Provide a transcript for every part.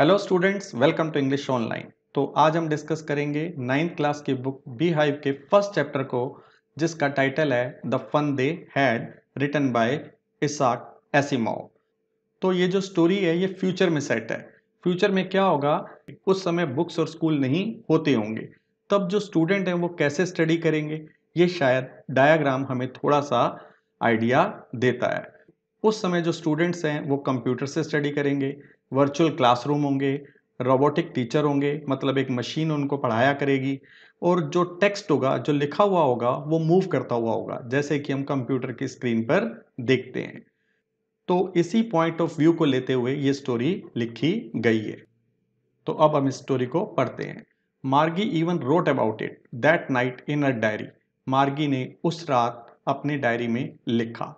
hello students welcome to English online तो आज हम डिस्कस करेंगे नाइन्थ क्लास की बुक बी हाइव के फर्स्ट चैप्टर को जिसका टाइटल है the fun they had written by Isaac Asimov तो ये जो स्टोरी है ये फ्यूचर में सेट है फ्यूचर में क्या होगा उस समय बुक्स और स्कूल नहीं होते होंगे तब जो स्टूडेंट हैं वो कैसे स्टडी करेंगे ये शायद डायाग्राम हमें थोड़ा सा आइडिया देता है उस समय जो स्टूडेंट्स हैं वो कंप्यूटर से स्टडी करेंगे वर्चुअल क्लासरूम होंगे रोबोटिक टीचर होंगे मतलब एक मशीन उनको पढ़ाया करेगी और जो टेक्स्ट होगा जो लिखा हुआ होगा वो मूव करता हुआ होगा जैसे कि हम कंप्यूटर की स्क्रीन पर देखते हैं तो इसी पॉइंट ऑफ व्यू को लेते हुए ये स्टोरी लिखी गई है तो अब हम इस स्टोरी को पढ़ते हैं Margie even wrote about it that night in a diary Margie ने उस रात अपनी डायरी में लिखा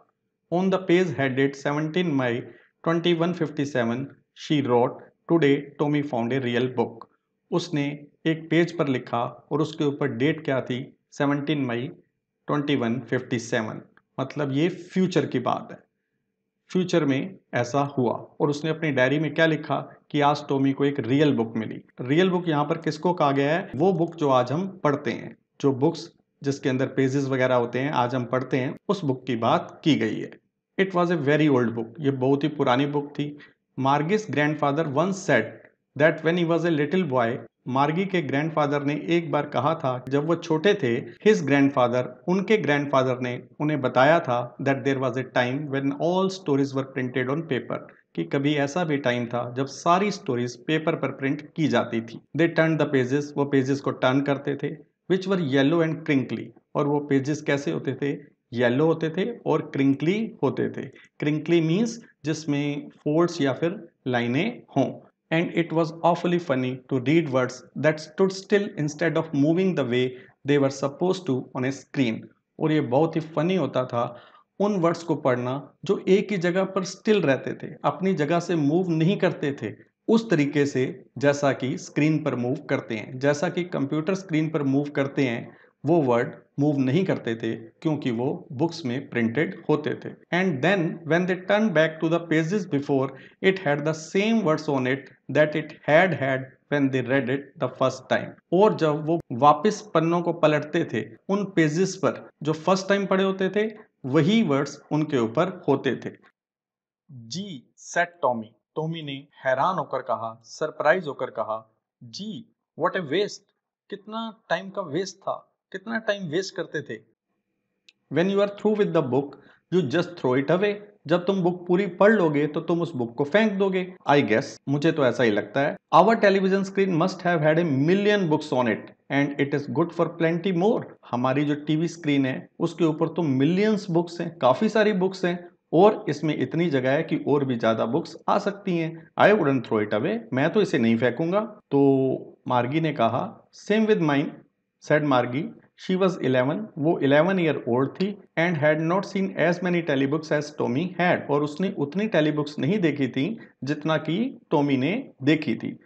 on the page headed 17 May 2157 she wrote today Tommy found a real book उसने एक पेज पर लिखा और उसके ऊपर डेट क्या थी 17 मई 2157 मतलब ये फ्यूचर की बात है फ्यूचर में ऐसा हुआ और उसने अपनी डायरी में क्या लिखा कि आज टोमी को एक रियल बुक मिली रियल बुक यहाँ पर किसको कहा गया है वो बुक जो आज हम पढ़ते हैं जो बुक्स जिसके अंदर पेजेस वगैरह होते हैं आज हम पढ़ते हैं उस बुक की बात की गई है it was a very old book ये बहुत ही पुरानी बुक थी Margie's grandfather once said that when he was a little boy Margie के ग्रैंडफादर ने एक बार कहा था जब वो छोटे थे हिज ग्रैंडफादर उनके ग्रैंडफादर ने उन्हें बताया था that there was a time when all stories were printed on paper कि कभी ऐसा भी टाइम था जब सारी स्टोरीज पेपर पर प्रिंट की जाती थी दे टर्न द पेजेस वो पेजेस को टर्न करते थे which were yellow and crinkly और वो पेजेस कैसे होते थे येलो होते थे और क्रिंकली होते थे क्रिंकली मीन्स जिसमें फोर्ड्स या फिर लाइनें हों and it was awfully funny to read words that stood still instead of moving the way they suppose to on a screen और ये बहुत ही फनी होता था उन वर्ड्स को पढ़ना जो एक ही जगह पर स्टिल रहते थे अपनी जगह से मूव नहीं करते थे उस तरीके से जैसा कि स्क्रीन पर मूव करते हैं जैसा कि कंप्यूटर स्क्रीन पर मूव करते हैं वो वर्ड मूव नहीं करते थे क्योंकि वो बुक्स में प्रिंटेड होते थे and then when they turn back to the pages before it had the same words on it that it had had when they read it the first time और जब वो वापस पन्नों को पलटते थे उन पेजेस पर जो फर्स्ट टाइम पढ़े होते थे वही वर्ड्स उनके ऊपर होते थे जी सेट टॉमी टॉमी ने हैरान होकर कहा सरप्राइज होकर कहा जी व्हाट ए वेस्ट कितना टाइम का वेस्ट था कितना टाइम वेस्ट करते थे when you are through with the book you just throw it away जब तुम बुक पूरी पढ़ लोगे तो तुम उस बुक को फेंक दोगे आई गेस मुझे तो ऐसा ही लगता है our television screen must have had a million books on it and it is good for plenty more हमारी जो टीवी स्क्रीन है उसके ऊपर तो मिलियंस बुक्स हैं काफी सारी बुक्स हैं और इसमें इतनी जगह है कि और भी ज्यादा बुक्स आ सकती हैं I wouldn't throw it away मैं तो इसे नहीं फेंकूंगा तो मार्गी ने कहा same with mine said Margie she was eleven वो इलेवन ईयर ओल्ड थी and had not seen as many telebooks as Tommy had और उसने उतनी टेलीबुक्स नहीं देखी थी जितना कि टोमी ने देखी थी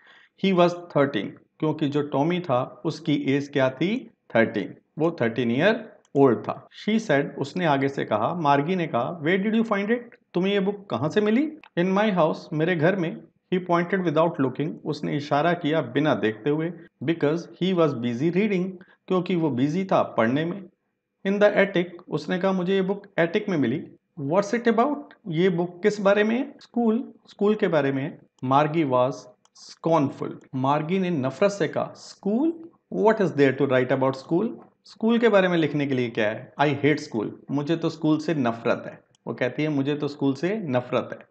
ही वॉज थर्टीन क्योंकि जो टॉमी था उसकी एज क्या थी थर्टीन वो थर्टीन ईयर ओल्ड था शी सेड उसने आगे से कहा मार्गी ने कहा where did you find it तुम्हें ये बुक कहाँ से मिली इन माई हाउस मेरे घर में ही पॉइंटेड विदाउट लुकिंग उसने इशारा किया बिना देखते हुए because he was busy reading क्योंकि वो बिजी था पढ़ने में इन द एटिक उसने कहा मुझे ये बुक एटिक में मिली व्हाट्स इट अबाउट ये बुक किस बारे में है स्कूल स्कूल के बारे में है मार्गी वॉज स्कॉनफुल मार्गी ने नफरत से कहा school what is there to write about school school के बारे में लिखने के लिए क्या है आई हेट स्कूल मुझे तो स्कूल से नफरत है वो कहती है मुझे तो स्कूल से नफरत है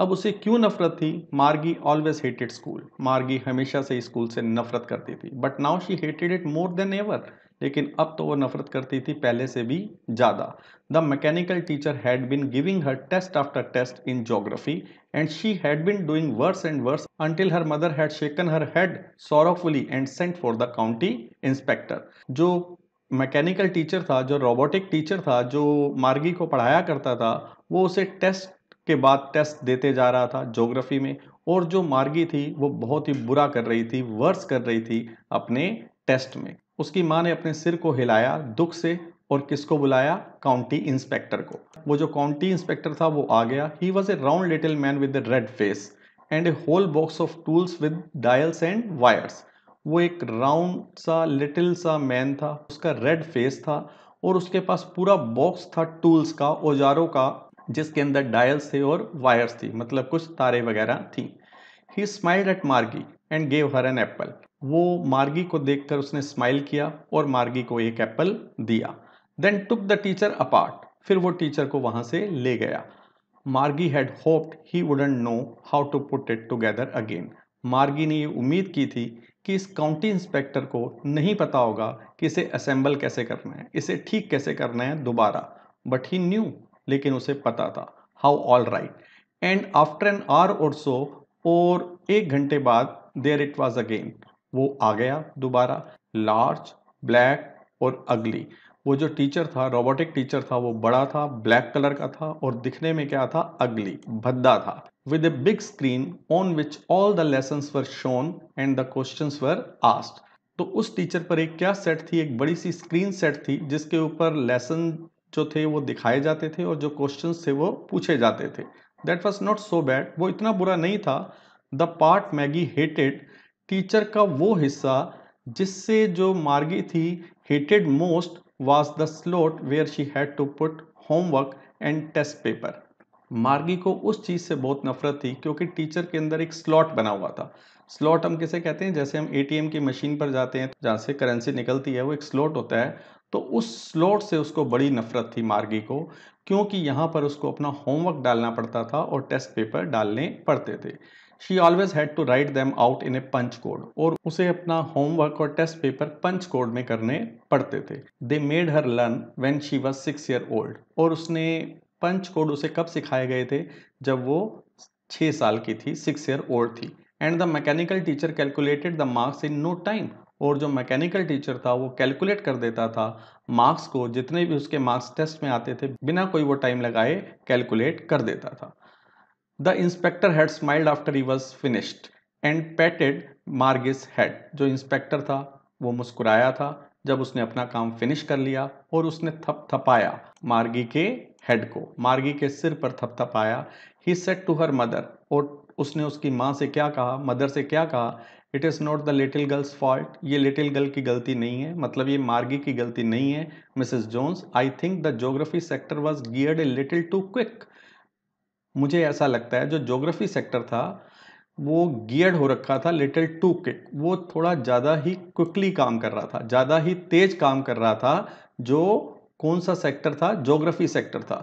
अब उसे क्यों नफरत थी मार्गी ऑलवेज हेटेड स्कूल मार्गी हमेशा से स्कूल से नफरत करती थी but now she hated it more than ever लेकिन अब तो वो नफरत करती थी पहले से भी ज़्यादा the mechanical teacher had been giving her test after test in geography and she had been doing worse and worse until her mother had shaken her head sorrowfully and sent for the county inspector जो mechanical teacher था जो robotic teacher था जो मार्गी को पढ़ाया करता था वो उसे टेस्ट के बाद टेस्ट देते जा रहा था जोग्राफी में और जो मार्गी थी वो बहुत ही बुरा कर रही थी वर्स कर रही थी अपने टेस्ट में उसकी माँ ने अपने सिर को हिलाया दुख से और किसको बुलाया काउंटी इंस्पेक्टर को वो जो काउंटी इंस्पेक्टर था वो आ गया he was a round little man with red face and a whole box of tools with dials and wires वो एक राउंड सा लिटिल सा मैन था उसका रेड फेस था और उसके पास पूरा बॉक्स था टूल्स का औजारों का जिसके अंदर डायल्स थे और वायर्स थी मतलब कुछ तारे वगैरह थी he smiled at Margie and gave her an apple वो मार्गी को देखकर उसने स्माइल किया और मार्गी को एक एप्पल दिया then took the teacher apart फिर वो टीचर को वहाँ से ले गया Margie had hoped he wouldn't know how to put it together again Margie ने ये उम्मीद की थी कि इस काउंटी इंस्पेक्टर को नहीं पता होगा कि इसे असेंबल कैसे करना है इसे ठीक कैसे करना है दोबारा बट ही न्यू लेकिन उसे पता था how all right and after an hour or so और एक घंटे बाद देर इट वॉज अगेन वो आ गया दोबारा लार्ज ब्लैक और अगली वो जो टीचर था रोबोटिक टीचर था वो बड़ा था ब्लैक कलर का था और दिखने में क्या था अगली भद्दा था with a big screen on which all the lesson were shown and the question were asked तो उस टीचर पर एक क्या सेट थी एक बड़ी सी स्क्रीन सेट थी जिसके ऊपर लेसन जो थे वो दिखाए जाते थे और जो क्वेश्चन थे वो पूछे जाते थे that was not so bad वो इतना बुरा नहीं था द पार्ट मैगी हेटेड टीचर का वो हिस्सा जिससे जो मार्गी थी hated most was the slot where she had to put homework and test paper Margie को उस चीज़ से बहुत नफरत थी क्योंकि टीचर के अंदर एक स्लॉट बना हुआ था स्लॉट हम किसे कहते हैं जैसे हम एटीएम की मशीन पर जाते हैं जहाँ से करेंसी निकलती है वो एक स्लॉट होता है तो उस स्लोट से उसको बड़ी नफरत थी मार्गी को क्योंकि यहाँ पर उसको अपना होमवर्क डालना पड़ता था और टेस्ट पेपर डालने पड़ते थे she always had to write them out in a punch code और उसे अपना होमवर्क और टेस्ट पेपर पंच कोड में करने पड़ते थे they made her learn when she was six year old और उसने पंच कोड उसे कब सिखाए गए थे जब वो छः साल की थी सिक्स ईयर ओल्ड थी and the mechanical teacher calculated the marks in no time और जो मैकेनिकल टीचर था वो कैलकुलेट कर देता था मार्क्स को जितने भी उसके मार्क्स टेस्ट में आते थे बिना कोई वो टाइम लगाए कैलकुलेट कर देता था the inspector had smiled after he was finished and patted Margie's head जो इंस्पेक्टर था वो मुस्कुराया था जब उसने अपना काम फिनिश कर लिया और उसने थप थपाया मार्गी के हेड को मार्गी के सिर पर थपथपाया he said to her mother और उसने उसकी माँ से क्या कहा मदर से क्या कहा it is not the little girl's fault ये लिटिल गर्ल की गलती नहीं है मतलब ये मार्गी की गलती नहीं है Mrs Jones I think the geography sector was geared a little too quick मुझे ऐसा लगता है जो जोग्राफी सेक्टर था वो गियर्ड हो रखा था लिटिल टू क्विक वो थोड़ा ज़्यादा ही क्विकली काम कर रहा था ज़्यादा ही तेज काम कर रहा था जो कौन सा सेक्टर था जोग्राफी सेक्टर था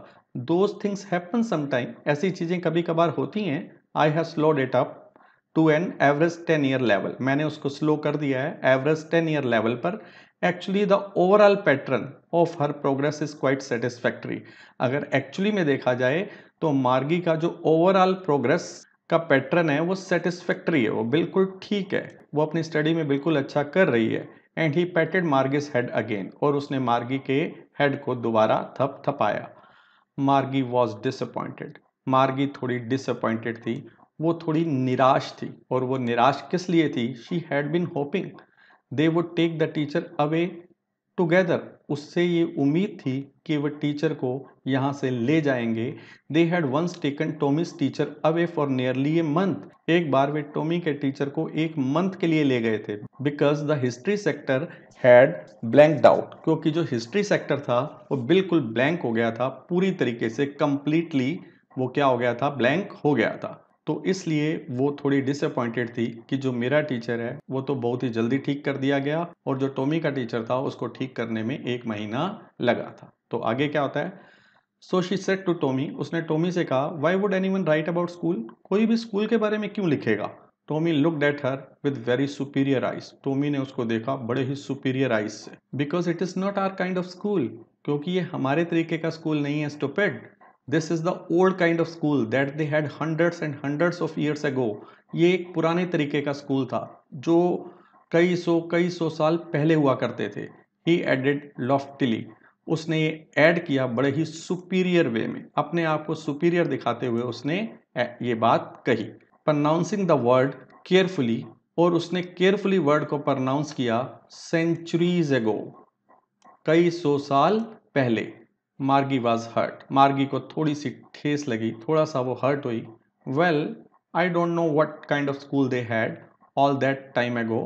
दोज थिंग्स हैपन समटाइम ऐसी चीज़ें कभी कभार होती हैं I have slowed it up to an average ten year level मैंने उसको स्लो कर दिया है एवरेज टेन ईयर लेवल पर actually the overall pattern of her progress is quite satisfactory अगर एक्चुअली में देखा जाए तो मार्गी का जो ओवरऑल प्रोग्रेस का पैटर्न है वो सेटिस्फैक्ट्री है वो बिल्कुल ठीक है वो अपनी स्टडी में बिल्कुल अच्छा कर रही है and he patted Margie's head again और उसने मार्गी के हेड को दोबारा थप थपाया मार्गी वॉज डिसअपॉइंटेड मार्गी थोड़ी डिसअपॉइंटेड थी वो थोड़ी निराश थी और वो निराश किस लिए थी she had been hoping they would take the teacher away together उससे ये उम्मीद थी कि वह टीचर को यहाँ से ले जाएंगे they had once taken Tommy's teacher away for nearly a month एक बार वे टोमी के टीचर को एक मंथ के लिए ले गए थे because the history sector had blank out क्योंकि जो हिस्ट्री सेक्टर था वो बिल्कुल ब्लैंक हो गया था पूरी तरीके से कंप्लीटली वो क्या हो गया था ब्लैंक हो गया था तो इसलिए वो थोड़ी डिसअपॉइंटेड थी कि जो मेरा टीचर है वो तो बहुत ही जल्दी ठीक कर दिया गया और जो टोमी का टीचर था उसको ठीक करने में एक महीना लगा था तो आगे क्या होता है so she said to Tommy उसने टोमी से कहा why would anyone write about school कोई भी स्कूल के बारे में क्यों लिखेगा Tommy looked at her with very superior eyes Tommy ने उसको देखा बड़े ही सुपीरियर आइज से because it is not our kind of school क्योंकि ये हमारे तरीके का स्कूल नहीं है stupid this is the old kind of school that they had hundreds and hundreds of years go ये एक पुराने तरीके का स्कूल था जो कई सौ कई सौ साल पहले हुआ करते थे ही एडेड लॉफ्टिली उसने ऐड किया बड़े ही सुपीरियर वे में अपने आप को सुपीरियर दिखाते हुए उसने ये बात कही प्रनाउंसिंग द वर्ड केयरफुली और उसने केयरफुली वर्ड को प्रनाउंस किया सेंचुरीज एगो कई सौ साल पहले मार्गी वॉज हर्ट मार्गी को थोड़ी सी ठेस लगी थोड़ा सा वो हर्ट हुई well I don't know what kind of school they had all that time ago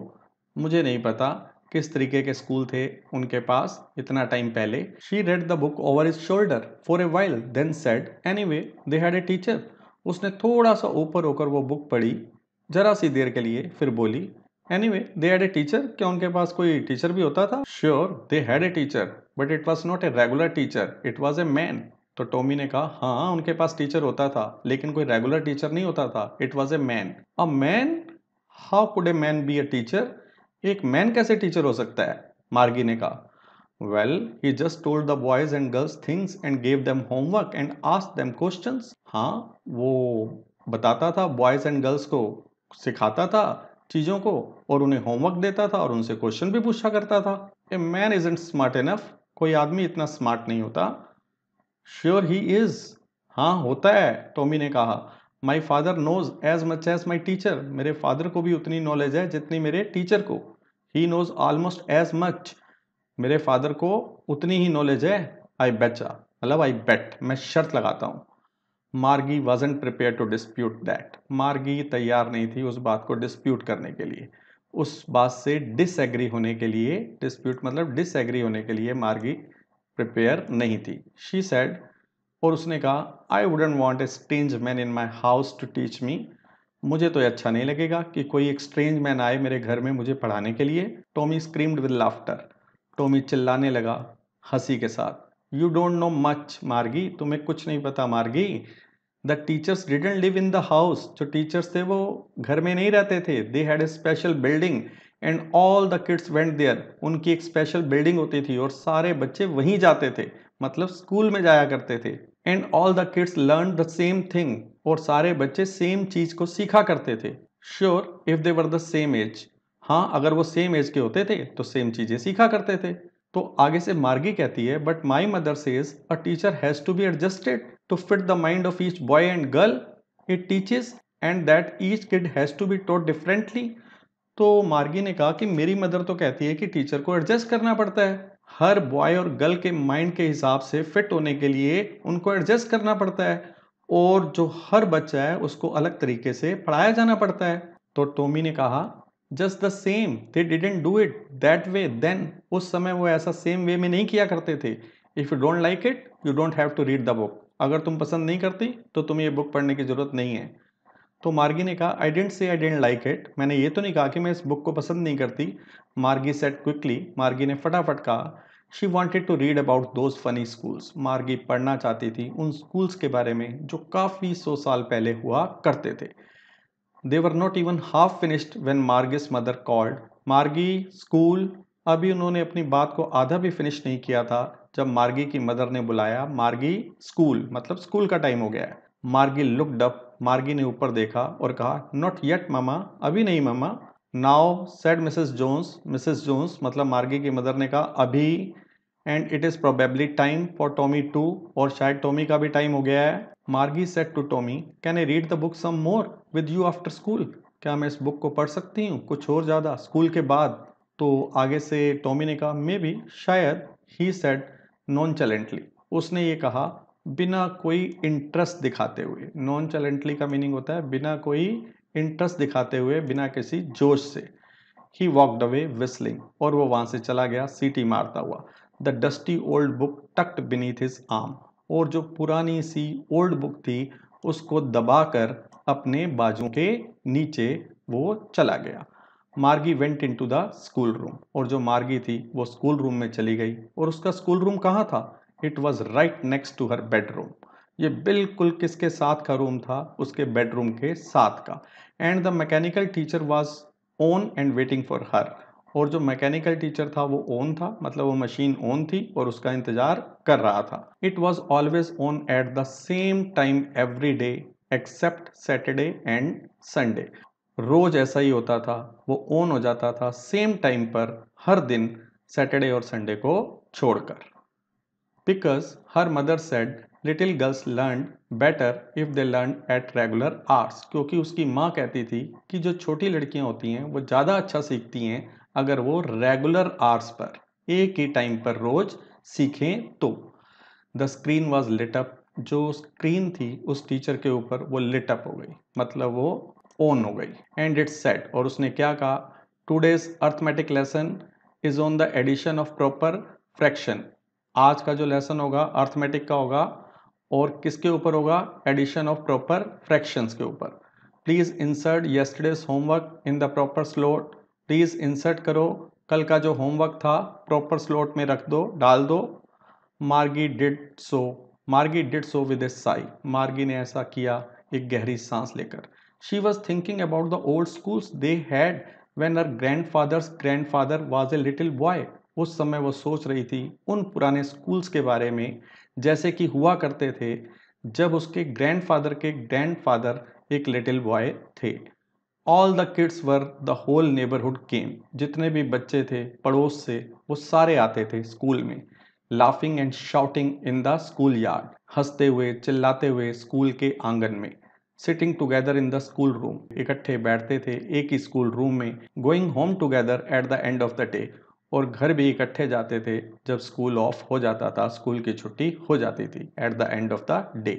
मुझे नहीं पता किस तरीके के स्कूल थे उनके पास इतना टाइम पहले she read the book over his shoulder for a while then said anyway they had a teacher उसने थोड़ा सा ऊपर होकर वो बुक पढ़ी जरा सी देर के लिए फिर बोली anyway they had a teacher क्या उनके पास कोई टीचर भी होता था sure they had a teacher but it was not a regular teacher it was a man तो टोमी ने कहा हाँ उनके पास टीचर होता था लेकिन कोई रेगुलर टीचर नहीं होता था it was a man a man how could a man be a teacher एक मैन कैसे टीचर हो सकता है मार्गी ने कहा well he just told the boys and girls things and gave them homework and ask them question हाँ वो बताता था बॉयज एंड गर्ल्स को सिखाता था चीज़ों को और उन्हें होमवर्क देता था और उनसे क्वेश्चन भी पूछा करता था a man isn't smart enough कोई आदमी इतना स्मार्ट नहीं होता श्योर ही इज़ हाँ होता है टॉमी ने कहा my father knows as much as my teacher मेरे फादर को भी उतनी नॉलेज है जितनी मेरे टीचर को he knows almost as much मेरे फादर को उतनी ही नॉलेज है आई बेचा मतलब आई बेट मैं शर्त लगाता हूँ मार्गी वजन प्रिपेयर टू डिस्प्यूट दैट मार्गी तैयार नहीं थी उस बात को डिस्प्यूट करने के लिए उस बात से डिसएग्री होने के लिए डिस्प्यूट मतलब डिसएग्री होने के लिए मार्गी प्रिपेयर नहीं थी शी सेड और उसने कहा I wouldn't want a strange man in my house to teach me मुझे तो अच्छा नहीं लगेगा कि कोई एक स्ट्रेंज मैन आए मेरे घर में मुझे पढ़ाने के लिए Tommy screamed with laughter Tommy चिल्लाने लगा हंसी के साथ यू डोंट नो मच मार्गी तुम्हें कुछ नहीं पता Margie the teachers didn't live in the house जो टीचर्स थे वो घर में नहीं रहते थे they had a special building and all the kids went there उनकी एक स्पेशल बिल्डिंग होती थी और सारे बच्चे वहीं जाते थे मतलब स्कूल में जाया करते थे and all the kids learn the same thing और सारे बच्चे सेम चीज को सीखा करते थे sure if they were the same age हाँ अगर वो सेम एज के होते थे तो सेम चीजें सीखा करते थे तो आगे से मार्गी कहती है but my mother says a teacher has to be adjusted to fit the mind of each boy and girl it teaches and that each kid has to be taught differently तो Margie ने कहा कि मेरी mother तो कहती है कि teacher को एडजस्ट करना पड़ता है हर बॉय और गर्ल के माइंड के हिसाब से फिट होने के लिए उनको एडजस्ट करना पड़ता है और जो हर बच्चा है उसको अलग तरीके से पढ़ाया जाना पड़ता है तो टोमी ने कहा just the same they didn't do it that way then उस समय वो ऐसा सेम वे में नहीं किया करते थे if you don't like it you don't have to read the book अगर तुम पसंद नहीं करती तो तुम्हें ये बुक पढ़ने की ज़रूरत नहीं है तो मार्गी ने कहा आई didn't say I didn't like it मैंने ये तो नहीं कहा कि मैं इस बुक को पसंद नहीं करती मार्गी सेट क्विकली मार्गी ने फटाफट कहा she wanted to read about those funny schools Margie पढ़ना चाहती थी उन स्कूल्स के बारे में जो काफ़ी सौ साल पहले हुआ करते थे they were not even half finished when Margie's mother called Margie school अभी उन्होंने अपनी बात को आधा भी फिनिश नहीं किया था जब मार्गी की मदर ने बुलाया मार्गी स्कूल मतलब स्कूल का टाइम हो गया है मार्गी लुकड अप मार्गी ने ऊपर देखा और कहा नॉट येट मामा अभी नहीं mamma now said Mrs Jones Mrs Jones मतलब मार्गी की मदर ने कहा अभी and it is probably time for Tommy too और शायद टॉमी का भी टाइम हो गया है Margie said to Tommy can I read the book some more with you after school क्या मैं इस बुक को पढ़ सकती हूँ कुछ और ज़्यादा स्कूल के बाद तो आगे से टॉमी ने कहा मे बी शायद ही सेट नॉन चैलेंटली उसने ये कहा बिना कोई इंटरेस्ट दिखाते हुए नॉन चैलेंटली का मीनिंग होता है बिना कोई इंटरेस्ट दिखाते हुए बिना किसी जोश से ही वॉकड अवे विस्लिंग और वो वहाँ से चला गया सीटी मारता हुआ the dusty old book tucked beneath his arm और जो पुरानी सी ओल्ड बुक थी उसको दबाकर अपने बाजू के नीचे वो चला गया Margie went into the schoolroom और जो मार्गी थी वो स्कूल रूम में चली गई और उसका स्कूल रूम कहाँ था it was right next to her bedroom ये बिल्कुल किसके साथ का रूम था उसके बेडरूम के साथ का and the mechanical teacher was on and waiting for her और जो मैकेनिकल टीचर था वो ओन था मतलब वो मशीन ओन थी और उसका इंतजार कर रहा था it was always on at the same time every day except Saturday and Sunday रोज ऐसा ही होता था वो ऑन हो जाता था सेम टाइम पर हर दिन सैटरडे और संडे को छोड़कर because her mother said little girls learn better if they learn at regular hours क्योंकि उसकी माँ कहती थी कि जो छोटी लड़कियाँ होती हैं वो ज़्यादा अच्छा सीखती हैं अगर वो रेगुलर आर्ट्स पर एक ही टाइम पर रोज़ सीखें तो द स्क्रीन वॉज लिटअप जो स्क्रीन थी उस टीचर के ऊपर वो लिटअप हो गई मतलब वो ऑन हो गई एंड इट्स सेट और उसने क्या कहा today's arithmetic lesson is on the addition of proper fraction आज का जो लेसन होगा अर्थमेटिक का होगा और किसके ऊपर होगा एडिशन ऑफ प्रॉपर फ्रैक्शंस के ऊपर please insert yesterday's homework in the proper slot please insert करो कल का जो होमवर्क था प्रॉपर स्लोट में रख दो डाल दो मार्गी did so Margie did so with a sigh Margie ने ऐसा किया एक गहरी सांस लेकर she was thinking about the old schools they had when our grandfather's grandfather was a little boy उस समय वो सोच रही थी उन पुराने स्कूल्स के बारे में जैसे कि हुआ करते थे जब उसके ग्रैंडफादर के ग्रैंडफादर एक लिटिल बॉय थे all the kids were the whole neighbourhood came जितने भी बच्चे थे पड़ोस से वो सारे आते थे स्कूल में laughing and shouting in the schoolyard हंसते हुए चिल्लाते हुए स्कूल के आंगन में sitting together in the schoolroom इकट्ठे बैठते थे एक ही स्कूल रूम में going home together at the end of the day और घर भी इकट्ठे जाते थे जब स्कूल ऑफ हो जाता था स्कूल की छुट्टी हो जाती थी at the end of the day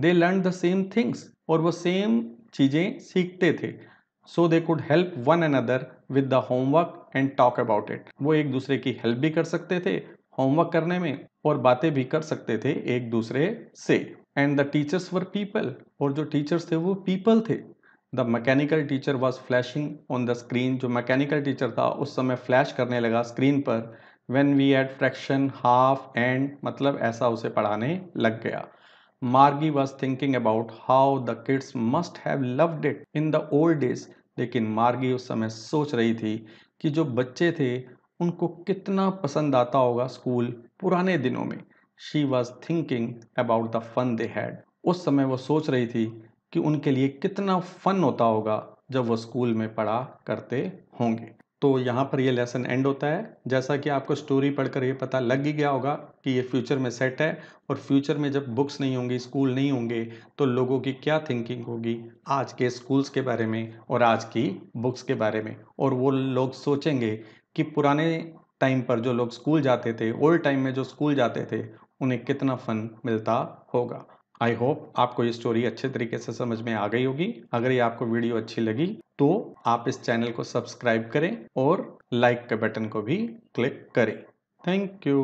they learn the same things और वो सेम चीज़ें सीखते थे so they could help one another with the homework and talk about it वो एक दूसरे की हेल्प भी कर सकते थे होमवर्क करने में और बातें भी कर सकते थे एक दूसरे से and the teachers were people और जो टीचर्स थे वो पीपल थे the mechanical teacher was flashing on the screen जो मैकेनिकल टीचर था उस समय फ्लैश करने लगा स्क्रीन पर when we add fraction half and मतलब ऐसा उसे पढ़ाने लग गया Margie was thinking about how the kids must have loved it in the old days लेकिन मार्गी उस समय सोच रही थी कि जो बच्चे थे उनको कितना पसंद आता होगा स्कूल पुराने दिनों में she was thinking about the fun they had उस समय वो सोच रही थी कि उनके लिए कितना फन होता होगा जब वो स्कूल में पढ़ा करते होंगे तो यहाँ पर ये लेसन एंड होता है जैसा कि आपको स्टोरी पढ़कर ये पता लग ही गया होगा कि ये फ्यूचर में सेट है और फ्यूचर में जब बुक्स नहीं होंगी स्कूल नहीं होंगे तो लोगों की क्या थिंकिंग होगी आज के स्कूल्स के बारे में और आज की बुक्स के बारे में और वो लोग सोचेंगे कि पुराने टाइम पर जो लोग स्कूल जाते थे ओल्ड टाइम में जो स्कूल जाते थे उन्हें कितना फ़न मिलता होगा आई होप आपको ये स्टोरी अच्छे तरीके से समझ में आ गई होगी अगर ये आपको वीडियो अच्छी लगी तो आप इस चैनल को सब्सक्राइब करें और लाइक के बटन को भी क्लिक करें थैंक यू